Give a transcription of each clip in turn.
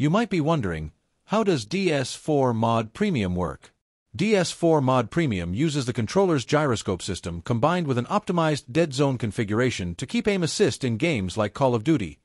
You might be wondering, how does DS4 Mod Premium work? DS4 Mod Premium uses the controller's gyroscope system combined with an optimized dead zone configuration to keep aim assist in games like Call of Duty,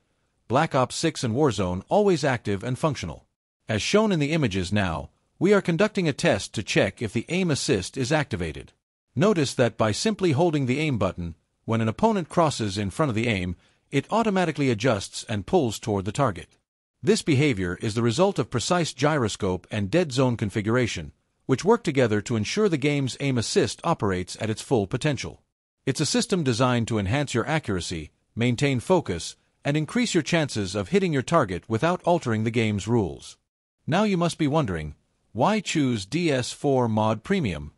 Black Ops 6 and Warzone always active and functional. As shown in the images now, we are conducting a test to check if the aim assist is activated. Notice that by simply holding the aim button, when an opponent crosses in front of the aim, it automatically adjusts and pulls toward the target. This behavior is the result of precise gyroscope and dead zone configuration, which work together to ensure the game's aim assist operates at its full potential. It's a system designed to enhance your accuracy, maintain focus, and increase your chances of hitting your target without altering the game's rules. Now you must be wondering, why choose DS4 Mod Premium?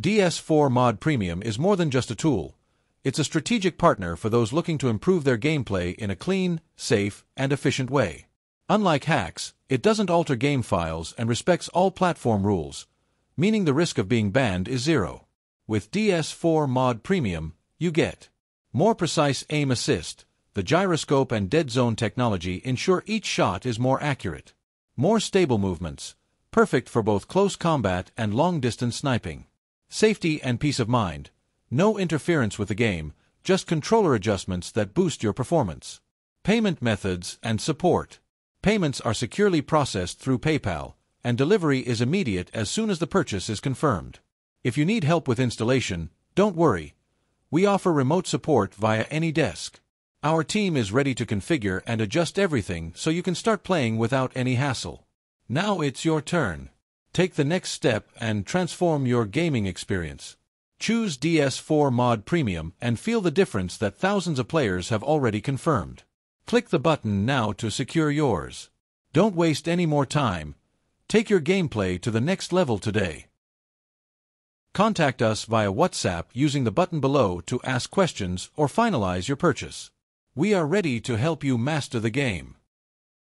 DS4 Mod Premium is more than just a tool. It's a strategic partner for those looking to improve their gameplay in a clean, safe, and efficient way. Unlike hacks, it doesn't alter game files and respects all platform rules, meaning the risk of being banned is zero. With DS4 Mod Premium, you get more precise aim assist, the gyroscope and dead zone technology ensure each shot is more accurate, more stable movements, perfect for both close combat and long-distance sniping, safety and peace of mind, no interference with the game, just controller adjustments that boost your performance, payment methods and support. Payments are securely processed through PayPal, and delivery is immediate as soon as the purchase is confirmed. If you need help with installation, don't worry. We offer remote support via any desk. Our team is ready to configure and adjust everything so you can start playing without any hassle. Now it's your turn. Take the next step and transform your gaming experience. Choose DS4 Mod Premium and feel the difference that thousands of players have already confirmed. Click the button now to secure yours. Don't waste any more time. Take your gameplay to the next level today. Contact us via WhatsApp using the button below to ask questions or finalize your purchase. We are ready to help you master the game.